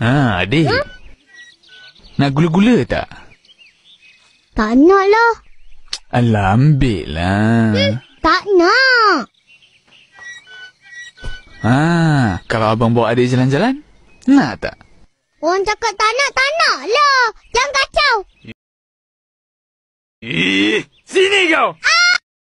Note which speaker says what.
Speaker 1: Ha, adik. Ha? Nak gula-gula tak?
Speaker 2: Tak nak lah.
Speaker 1: Alah, ambil lah. Hmm,
Speaker 2: tak nak.
Speaker 3: Ha, kalau abang bawa adik jalan-jalan, nak tak?
Speaker 4: Orang cakap tak nak, tak
Speaker 5: nak lah. Jangan kacau. Eh, sini kau. Ah!